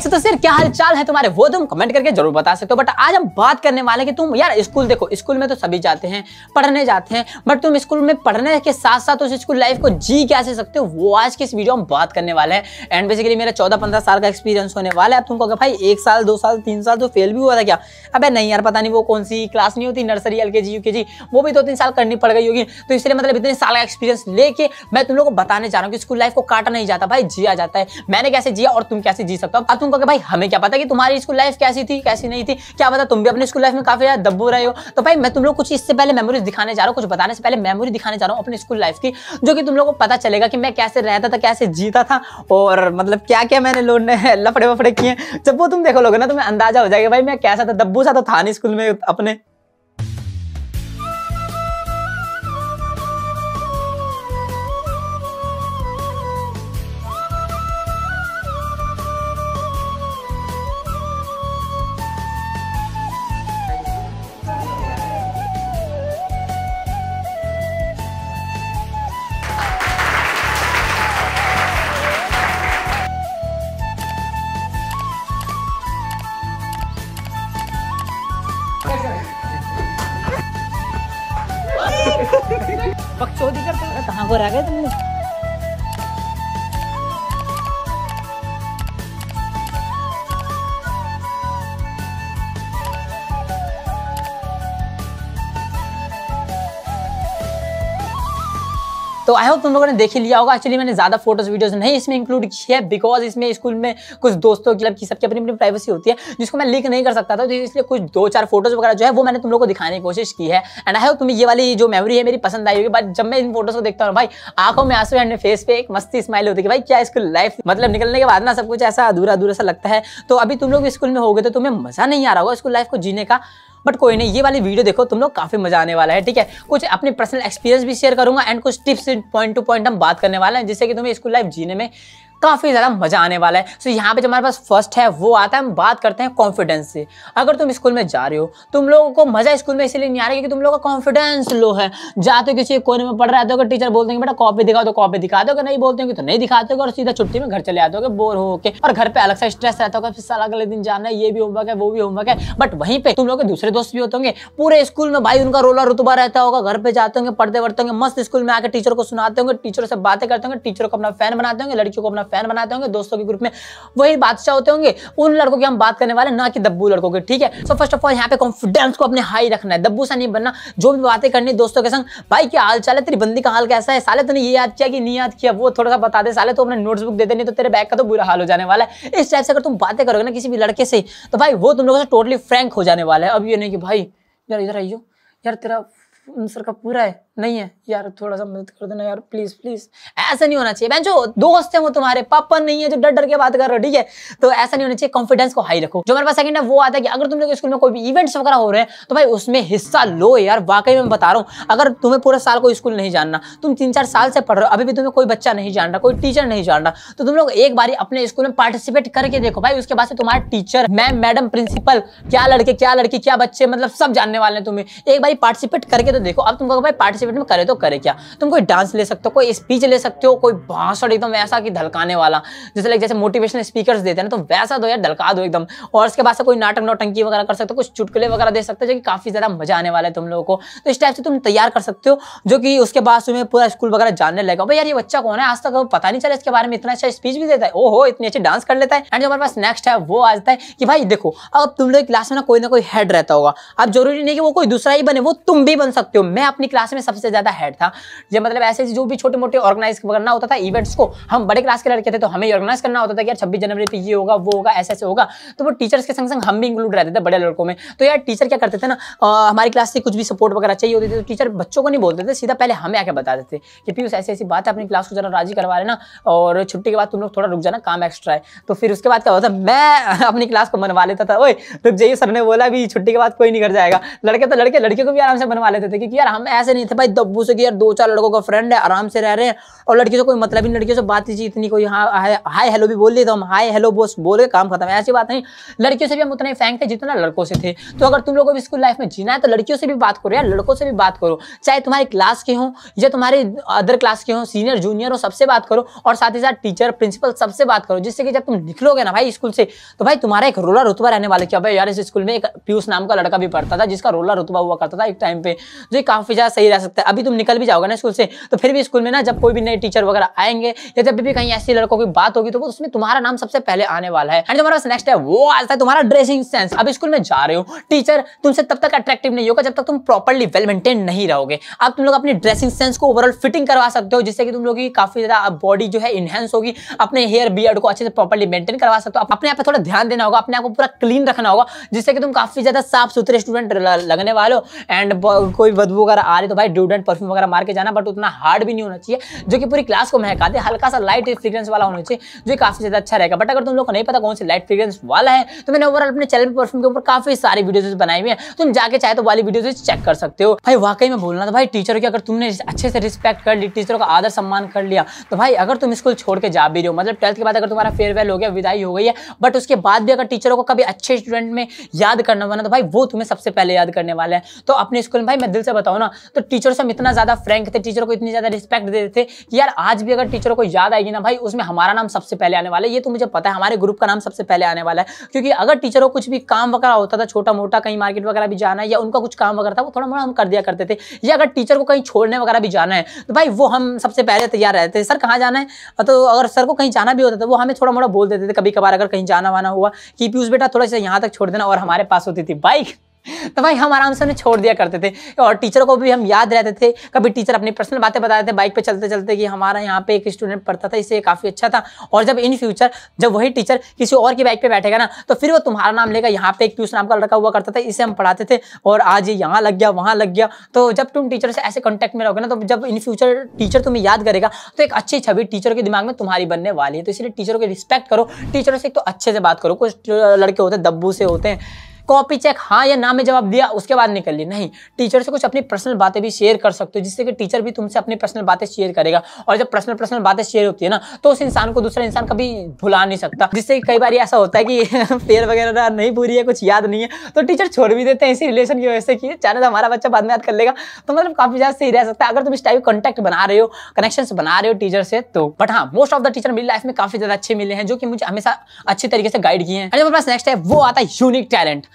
तो तस्वीर तो क्या हालचाल है तुम्हारे वो तुम कमेंट करके जरूर बता सकते हो बट आज हम बात करने वाले कि तुम यार स्कूल देखो स्कूल में तो सभी जाते हैं पढ़ने जाते हैं बट तुम स्कूल में पढ़ने के साथ साथ उस स्कूल लाइफ को जी कैसे सकते हो वो आज की इस वीडियो में बात करने वाले हैं एंड बेसिकली मेरा चौदह पंद्रह साल का एक्सपीरियंस होने वाला है तुमको भाई एक साल दो साल तीन साल तो फेल भी हुआ था क्या अब नहीं यार पता नहीं वो कौन सी क्लास नहीं होती नर्सरी एल के जी वो भी दो तीन साल करनी पड़ गई होगी तो इसलिए मतलब इतने साल का एक्सपीरियंस लेके मैं तुम लोग को बताने जा रहा हूँ कि स्कूल लाइफ को काटा नहीं जाता भाई जिया जाता है मैंने कैसे जिया और तुम कैसे जी सकते हो अब तुमको कि भाई हमें क्या पता कि तुम्हारी स्कूल लाइफ कैसी थी कैसी नहीं थी क्या पता तुम भी अपने स्कूल लाइफ में काफी ज्यादा दब्बू रहे हो तो भाई मैं तुम लोग कुछ इससे पहले मेमोरीज दिखाने जा रहा हूँ कुछ बताने से पहले मेमोरी दिखाने जा रहा हूँ अपनी स्कूल लाइफ की जो कि तुम लोग को पता चलेगा कि मैं कैसे रहता था कैसे जीता था और मतलब क्या क्या मैंने लोन लफड़े वफड़े किए जब वो तुम देखो लोगे ना तुम्हें अंदाजा हो जाएगा भाई मैं कैसा था दब्बू सा तो था नहीं स्कूल में अपने पक्षोदी करते कहाँ को रह गए तुम तो आई होप तुम लोगों ने देख ही लिया होगा एक्चुअली मैंने ज़्यादा फोटोज वीडियोज नहीं इसमें इंक्लूड किया है बिकॉज इसमें स्कूल में कुछ दोस्तों क्लब की मतलब सबकी अपनी अपनी प्राइवेसी होती है जिसको मैं लीक नहीं कर सकता था तो इसलिए कुछ दो चार फोटोज वगैरह जो है वो मैंने तुम लोग को दिखाने की कोशिश की है एंड आई होप तुम्हें ये वाली जो मेमोरी है मेरी पसंद आई होगी बट जब मैं इन फोटोज को देखता हूँ भाई आंखों में आंसू एंड फेस पे एक मस्ती स्माइल होती है भाई क्या स्कूल लाइफ मतलब निकलने के बाद ना सब कुछ ऐसा अधूरा अधूरा सा लगता है तो अभी तुम लोग स्कूल में हो गए तो तुम्हें मजा नहीं आ रहा होगा स्कूल लाइफ को जीने का बट कोई नहीं ये वाली वीडियो देखो तुम लोग काफ़ी मजा आने वाला है ठीक है कुछ अपने पर्सनल एक्सपीरियंस भी शेयर करूंगा एंड कुछ टिप्स पॉइंट टू पॉइंट हम बात करने वाले हैं जिससे कि तुम्हें स्कूल लाइफ जीने में काफ़ी ज़्यादा मज़ा आने वाला है सो यहाँ पे जो हमारे पास फर्स्ट है वो आता है हम बात करते हैं कॉन्फिडेंस से अगर तुम स्कूल में जा रहे हो तुम लोगों को मज़ा स्कूल में इसीलिए नहीं आ रहा क्योंकि तुम लोगों का कॉन्फिडेंस लो है जाते हो किसी कोने में पढ़ रहे हो तो अगर टीचर बोलते हैं बेटा कॉपी दिखा दो कॉपी दिखा दो नहीं बोलते हो तो नहीं दिखाते हो और सीधा छुट्टी में घर चले आते हो बोर होकर और घर पर अलग सा स्ट्रेस रहता होगा फिर साल अगले दिन जाना है ये भी होमवर्क है वो भी होमवर्क है बट वहीं पर तुम लोग के दूसरे दोस्त भी होते होंगे पूरे स्कूल में भाई उनका रोला रुतबा रहता होगा घर पर जाते होंगे पढ़ते पढ़ते होंगे मस्त स्कूल में आकर टीचर को सुनाते होंगे टीचर से बातें करते होंगे टीचर को अपना फैन बनाते होंगे लड़कियों को अपना फैन बनाते होंगे दोस्तों के ग्रुप में वही बादशाह होते होंगे उन लड़कों की हम बात करने वाले ना कि दब्बू लड़कों के ठीक है सो फर्स्ट ऑफ ऑल यहाँ पे कॉन्फिडेंस को अपने हाई रखना है दब्बू सा नहीं बनना जो भी बातें करनी दोस्तों के संग भाई क्या हाल चाल है तेरी बंदी का हाल कैसा है साले तो ये याद किया कि नहीं याद किया वो थोड़ा सा बता दे साले तो अपने नोट्सबुक दे देने तो तेरे बैग का तो बुरा हाल हो जाने वाला है इस टाइप से अगर तुम बातें करोगे ना किसी भी लड़के से तो भाई वो तुम लोगों से टोटली फ्रैंक हो जाने वाला है अब ये नहीं कि भाई यार इधर आइयो यार तेरा आंसर का पूरा है नहीं है यार थोड़ा सा मदद कर देना यार प्लीज प्लीज ऐसा नहीं होना चाहिए बहन जो दोस्त है वो तुम्हारे पापा नहीं है जो डर डर के बात कर रहे हो ठीक है तो ऐसा नहीं होना चाहिए कॉन्फिडेंस को हाई रखो जो मेरे पास सेकंड है वो आता है कि अगर तुम लोग स्कूल में कोई भी इवेंट्स वगैरह हो रहे हैं तो भाई उसमें हिस्सा लो यार वाकई में बता रहा हूँ अगर तुम्हें पूरे साल को स्कूल नहीं जानना तुम तीन चार साल से पढ़ रहे हो अभी भी तुम्हें कोई बच्चा नहीं जान रहा कोई टीचर नहीं जान रहा तो तुम लोग एक बार अपने स्कूल में पार्टिसिपेट करके देखो भाई उसके बाद से तुम्हारा टीचर मैम मैडम प्रिंसिपल क्या लड़के क्या लड़की क्या बच्चे मतलब सब जानने वाले हैं तुम्हें एक बार पार्टिसिपेट करके तो देखो अब तुम भाई पार्टिसिपेट में करे तो करे क्या तुम कोई डांस ले सकते हो कोई स्पीच ले सकते हो कोई भाषण एकदम ऐसा कि धलकाने वाला जैसे लाइक जैसे मोटिवेशन स्पीकर देते हैं तो वैसा दो यार धलका दो एकदम और उसके बाद से कोई नाटक नौटंकी वगैरह कर सकते हो कुछ चुटकुले वगैरह दे सकते हो जो कि काफी ज्यादा मजा आने वाला है तुम लोगों को तो इस टाइप से तुम तैयार कर सकते हो जो कि उसके बाद तुम्हें पूरा स्कूल वगैरह जानने लगेगा भाई यार ये बच्चा कौन है आज तक पता नहीं चला इसके बारे में इतना अच्छा स्पीच भी देता है ओहो इतनी अच्छी डांस कर लेता है एंड जो हमारे पास नेक्स्ट है वो आ जाता है कि भाई देखो अब तुम लोग क्लास में ना कोई ना कोई हेड रहता होगा अब जरूरी नहीं कि वो कोई दूसरा ही बने वो तुम भी बन सकते सकते हो मैं अपनी क्लास में सबसे ज्यादा हेड था जब मतलब ऐसे जो भी छोटे मोटे ऑर्गेनाइज करना होता था इवेंट्स को हम बड़े क्लास के लड़के थे तो हमें ऑर्गेनाइज करना होता था यार छब्बीस जनवरी पे ये होगा वो होगा ऐसे ऐसे होगा तो वो टीचर्स के संग संग हम भी इंक्लूड रहते थे बड़े लड़कों में तो यार टीचर क्या करते थे ना हमारी क्लास से कुछ भी सपोर्ट वगैरह चाहिए होती थी तो टीचर बच्चों को नहीं बोलते थे सीधा पहले हमें आके बताते थे कि पीयूष ऐसी ऐसी बात है अपनी क्लास को जरा राजी करवा लेना और छुट्टी के बाद तुम लोग थोड़ा रुक जाना काम एक्स्ट्रा है तो फिर उसके बाद क्या होता मैं अपनी क्लास को मनवा लेता था ओए रुक तो जाइए सर ने बोला भी छुट्टी के बाद कोई नहीं कर जाएगा लड़के तो लड़के लड़के को भी आराम से बनवा लेते थे क्योंकि यार हम ऐसे नहीं थे भाई दब्बू से कि यार दो चार लड़कों का फ्रेंड है आराम से रह रहे हैं और लड़की से कोई मतलब ही लड़कियों से बातचीत इतनी कोई हाँ हाय हेलो भी बोल लिए तो हम हाय हेलो बोस बोले काम खत्म है ऐसी बात नहीं लड़कियों से भी हम उतने फैंक थे जितना लड़कों से थे तो अगर तुम लोगों को भी स्कूल लाइफ में जीना है तो लड़कियों से भी बात करो यार लड़कों से भी बात करो चाहे तुम्हारी क्लास के हों या तुम्हारे अदर क्लास के हों सीनियर जूनियर हो सबसे बात करो और साथ ही साथ टीचर प्रिंसिपल सबसे बात करो जिससे कि जब तुम निकलोगे ना भाई स्कूल से तो भाई तुम्हारा एक रोला रुतबा रहने वाले क्या भाई यार इस स्कूल में एक पीयूष नाम का लड़का भी पढ़ता था जिसका रोला रुतबा हुआ करता था एक टाइम पे जो तो काफ़ी ज़्यादा सही रह सकता है अभी तुम निकल भी जाओगे ना स्कूल से तो फिर भी स्कूल में ना जब कोई भी नए टीचर वगैरह आएंगे या जब भी कहीं ऐसी लड़कों की बात होगी तो उसमें तुम्हारा नाम सबसे पहले आने वाला है एंड तुम्हारा नेक्स्ट है वो आता है तुम्हारा ड्रेसिंग सेंस अब स्कूल में जा रहे हो टीचर तुमसे तब तक अट्रैक्टिव नहीं होगा जब तक तुम प्रॉपरली वेल मेंटेन नहीं रहोगे अब तुम लोग अपनी ड्रेसिंग सेंस को ओवरऑल फिटिंग करवा सकते हो जिससे कि तुम लोग की काफ़ी ज़्यादा बॉडी जो है इनहेंस होगी अपने हेयर बियर्ड को अच्छे से प्रॉपरली मेंटेन करवा सकते हो अपने आप पर थोड़ा ध्यान देना होगा अपने आप को पूरा क्लीन रखना होगा जिससे कि तुम काफ़ी ज़्यादा साफ सुथरे स्टूडेंट लगने वाले हो एंड कोई कोई बदबू वगैरह आ रही तो भाई ड्यूडेंट परफ्यूम वगैरह मार के जाना बट उतना हार्ड भी नहीं होना चाहिए जो कि पूरी क्लास को महका दे हल्का सा लाइट फ्रीग्रेंस वाला होना चाहिए जो काफी ज्यादा अच्छा रहेगा बट अगर तुम लोग को नहीं पता कौन सी लाइट फ्रीग्रेंस वाला है तो मैंने ओवरऑल अपने चैनल परफ्यूम के ऊपर काफी सारी वीडियो बनाई हुई है तुम जाके चाहे तो वाली वीडियो चेक कर सकते हो भाई वाकई में बोलना था भाई टीचर की अगर तुमने अच्छे से रिस्पेक्ट कर ली टीचरों का आदर सम्मान कर लिया तो भाई अगर तुम स्कूल छोड़ के जा भी रहे हो मतलब ट्वेल्थ के बाद अगर तुम्हारा फेयरवेल हो गया विदाई हो गई है बट उसके बाद भी अगर टीचरों को कभी अच्छे स्टूडेंट में याद करना बना तो भाई वो तुम्हें सबसे पहले याद करने वाले हैं तो अपने स्कूल में भाई मैं दिल दिल से बताओ ना तो टीचर से हम इतना ज़्यादा फ्रेंक थे टीचर को इतनी ज़्यादा रिस्पेक्ट देते थे कि यार आज भी अगर टीचर को याद आएगी ना भाई उसमें हमारा नाम सबसे पहले आने वाला है ये तो मुझे पता है हमारे ग्रुप का नाम सबसे पहले आने वाला है क्योंकि अगर टीचर को कुछ भी काम वगैरह होता था छोटा मोटा कहीं मार्केट वगैरह भी जाना है या उनका कुछ काम वगैरह था वो थोड़ा मोड़ा हम कर दिया करते थे या अगर टीचर को कहीं छोड़ने वगैरह भी जाना है तो भाई वो हम सबसे पहले तैयार रहते थे सर कहाँ जाना है तो अगर सर को कहीं जाना भी होता था वो हमें थोड़ा मोड़ा बोल देते थे कभी कभार अगर कहीं जाना वाना हुआ कि पीयूष बेटा थोड़ा सा यहाँ तक छोड़ देना और हमारे पास होती थी बाइक तो भाई हम आराम से उन्हें छोड़ दिया करते थे और टीचरों को भी हम याद रहते थे कभी टीचर अपनी पर्सनल बातें बताते थे बाइक पे चलते चलते कि हमारा यहाँ पे एक स्टूडेंट पढ़ता था इससे काफ़ी अच्छा था और जब इन फ्यूचर जब वही टीचर किसी और की बाइक पे बैठेगा ना तो फिर वो तुम्हारा नाम लेगा यहाँ पे एक पीयूष नाम का लड़का हुआ करता था इसे हम पढ़ाते थे और आज ये यहाँ लग गया वहाँ लग गया तो जब तुम टीचर से ऐसे कॉन्टैक्ट में रहोगे ना तो जब इन फ्यूचर टीचर तुम्हें याद करेगा तो एक अच्छी छवि टीचर के दिमाग में तुम्हारी बनने वाली है तो इसलिए टीचरों की रिस्पेक्ट करो टीचरों से एक तो अच्छे से बात करो कुछ लड़के होते हैं दब्बू से होते हैं कॉपी चेक हाँ या ना में जवाब दिया उसके बाद निकल लिया नहीं टीचर से कुछ अपनी पर्सनल बातें भी शेयर कर सकते हो जिससे कि टीचर भी तुमसे अपनी पर्सनल बातें शेयर करेगा और जब पर्सनल पर्सनल बातें शेयर होती है ना तो उस इंसान को दूसरा इंसान कभी भुला नहीं सकता जिससे कई बार ऐसा होता है कि फेयर वगैरह नहीं पूरी है कुछ याद नहीं है तो टीचर छोड़ भी देते हैं इसी रिलेशन की वजह से कि चाहे तो हमारा बच्चा बाद में याद कर लेगा तो मतलब काफी ज़्यादा सही रह सकता है अगर तुम इस टाइप कॉन्टैक्ट बना रहे हो कनेक्शन बना रहे हो टीचर से तो बट हाँ मोस्ट ऑफ द टीचर मेरी लाइफ में काफी ज़्यादा अच्छे मिले हैं जो कि मुझे हमेशा अच्छे तरीके से गाइड किए हैं और हमारे पास नेक्स्ट है वो आता है यूनिक टैलेंट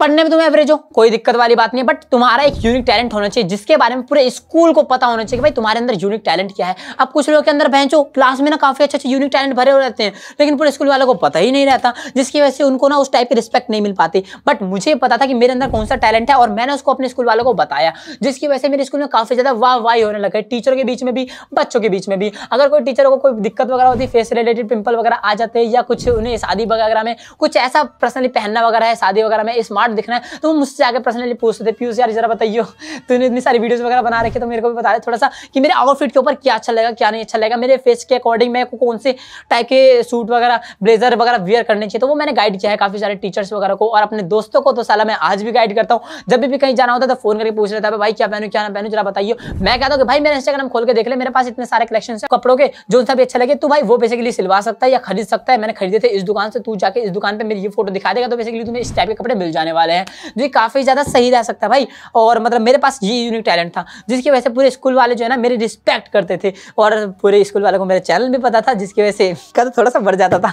पढ़ने में तुम एवरेज हो कोई दिक्कत वाली बात नहीं है बट तुम्हारा एक यूनिक टैलेंट होना चाहिए जिसके बारे में पूरे स्कूल को पता होना चाहिए कि भाई तुम्हारे अंदर यूनिक टैलेंट क्या है अब कुछ लोगों के अंदर भैंसो क्लास में ना काफी अच्छे अच्छे यूनिक टैलेंट भरे हो रहते हैं लेकिन पूरे स्कूल वालों को पता ही नहीं रहता जिसकी वजह से उनको ना उस टाइप की रिस्पेक्ट नहीं मिल पाती बट मुझे पता था कि मेरे अंदर कौन सा टैलेंट है और मैंने उसको अपने स्कूल वालों को बताया जिसकी वजह से मेरे स्कूल में काफी ज्यादा वाह वाह होने लगे टीचरों के बीच में भी बच्चों के बीच में भी अगर कोई टीचरों को कोई दिक्कत वगैरह होती फेस रिलेटेड पिंपल वगैरह आ जाते हैं या कुछ उन्हें शादी वगैरह में कुछ ऐसा पर्सनली पहनना वगैरह है शादी वगैरह में स्मार्ट दिख रहा है तो वो मुझसे आगे पर्सनली पूछते थे पीयूष यार जरा बताइयो तूने इतनी सारी वीडियोज वगैरह बना रखी तो मेरे को भी बता दे थोड़ा सा कि मेरे आउटफिट के ऊपर क्या अच्छा लगेगा क्या नहीं अच्छा लगेगा मेरे फेस के अकॉर्डिंग मैं कौन से टाइप के सूट वगैरह ब्लेजर वगैरह वेयर करने चाहिए तो वो मैंने गाइड किया है काफ़ी सारे टीचर्स वगैरह को और अपने दोस्तों को तो साला मैं आज भी गाइड करता हूँ जब भी कहीं जाना होता है तो फोन करके पूछ लेता है भाई क्या पहनू क्या ना पहनू जरा बताइए मैं कहता हूँ कि भाई मेरे इंस्टाग्राम खोल के देख ले मेरे पास इतने सारे कलेक्शन है कपड़ों के जो सा भी अच्छा लगे तो भाई वो बेसिकली सिलवा सकता है या खरीद सकता है मैंने खरीदे थे इस दुकान से तू जाके इस दुकान पर मेरी ये फोटो दिखा देगा तो बेसिकली तुम्हें इस टाइप के कपड़े मिल जाने वाले हैं जो काफ़ी ज़्यादा सही रह सकता भाई और मतलब मेरे पास ये यूनिक टैलेंट था जिसकी वजह से पूरे स्कूल वाले जो है ना मेरी रिस्पेक्ट करते थे और पूरे स्कूल वालों को मेरा चैनल भी पता था जिसकी वजह से कद तो थोड़ा सा बढ़ जाता था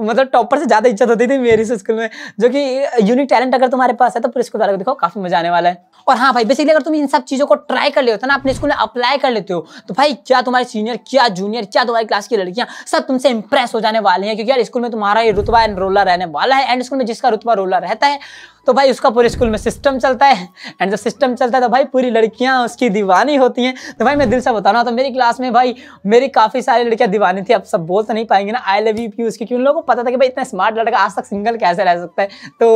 मतलब टॉपर से ज़्यादा इज्जत होती थी मेरी स्कूल में जो कि यूनिक टैलेंट अगर तुम्हारे पास है तो पूरे स्कूल वालों को देखो काफ़ी मजा आने वाला है और हाँ भाई बेसिकली अगर तुम इन सब चीज़ों को ट्राई कर लेते हो ना अपने स्कूल में अप्लाई कर लेते हो तो भाई क्या तुम्हारे सीनियर क्या जूनियर क्या तुम्हारी क्लास की लड़कियाँ सब तुमसे इंप्रेस हो जाने वाले हैं क्योंकि यार स्कूल में तुम्हारा ये रुतबा एंड रोलर रहने वाला है एंड स्कूल में जिसका रुतबा रोलर रहता है तो भाई उसका पूरे स्कूल में सिस्टम चलता है एंड जब सिस्टम चलता है तो भाई पूरी लड़कियाँ उसकी दीवानी होती हैं तो भाई मैं दिल से बताना तो मेरी क्लास में भाई मेरी काफ़ी सारी लड़कियां दीवानी थी आप सब बोल तो नहीं पाएंगे ना आई लव यू पी उसकी उन लोगों को पता था कि भाई इतना स्मार्ट लड़का आज तक सिंगल कैसे रह सकता है तो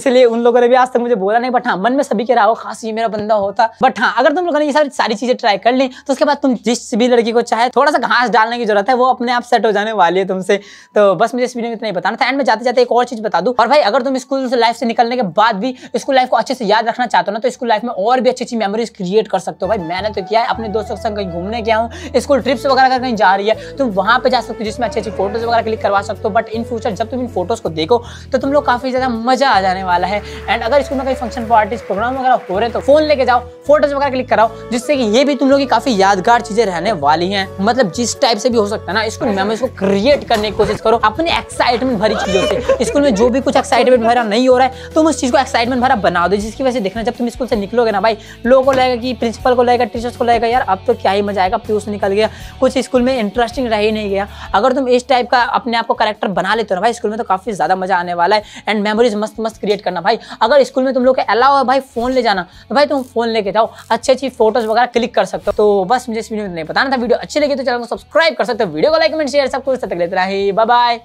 इसलिए उन लोगों ने भी आज तक मुझे बोला नहीं बट हाँ मन में सभी के रहा हो खास ये मेरा बंदा होता बट हाँ अगर तुम लोगों ने ये सारी सारी चीज़ें ट्राई कर ली तो उसके बाद तुम जिस भी लड़की को चाहे थोड़ा सा घास डालने की जरूरत है वो अपने आप सेट हो जाने वाली है तुमसे तो बस मुझे इस वीडियो में इतना ही बताना था एंड में जाते जाते एक और चीज़ बता दूँ और भाई अगर तुम स्कूल से लाइफ से निकलने के बाद भी स्कूल लाइफ को अच्छे से याद रखना चाहते हो ना तो स्कूल लाइफ में और भी अच्छी अच्छी मेमोरीज क्रिएट कर सकते हो भाई मैंने तो किया है अपने दोस्तों के संग कहीं घूमने गया हूँ स्कूल ट्रिप्स वगैरह अगर कहीं जा रही है तो वहाँ पर जा सकते हो जिसमें अच्छी अच्छी फोटोज वगैरह क्लिक करवा सकते हो बट इन फ्यूचर जब तुम इन फोटोज को देखो तो तुम लोग काफ़ी ज़्यादा मजा आ जाने वाला है एंड अगर स्कूल में कहीं फंक्शन पार्टीज प्रोग्राम वगैरह हो रहे हैं तो फोन लेके जाओ फोटोज वगैरह क्लिक कराओ जिससे कि ये भी तुम लोग की काफ़ी यादगार चीज़ें रहने वाली हैं मतलब जिस टाइप से भी हो सकता है ना स्कूल मेमोरीज को क्रिएट करने की कोशिश करो अपने एक्साइटमेंट भरी चीज़ों से स्कूल में जो भी कुछ एक्साइटमेंट भरा नहीं हो रहा है तुम तो उस चीज़ को एक्साइटमेंट भरा बना दो जिसकी वजह से देखना जब तुम स्कूल से निकलोगे ना भाई लोगों को लगेगा कि प्रिंसिपल को लगेगा टीचर्स को लगेगा यार अब तो क्या ही मजा आएगा प्यूस निकल गया कुछ स्कूल में इंटरेस्टिंग रह ही नहीं गया अगर तुम इस टाइप का अपने आप को करेक्टर बना लेते हो ना भाई स्कूल में तो काफ़ी ज़्यादा मजा आने वाला है एंड मेमोरीज मस्त मस्त क्रिएट करना भाई अगर स्कूल में तुम लोग अलाउ है भाई फ़ोन ले जाना तो भाई तुम फोन लेके जाओ अच्छी अच्छी फोटोज वगैरह क्लिक कर सकते हो तो बस मुझे इस वीडियो में नहीं बताना था वीडियो अच्छी लगी तो चैनल को सब्सक्राइब कर सकते हो वीडियो को लाइक कमेंट शेयर सब कुछ तक लेते रहे बाय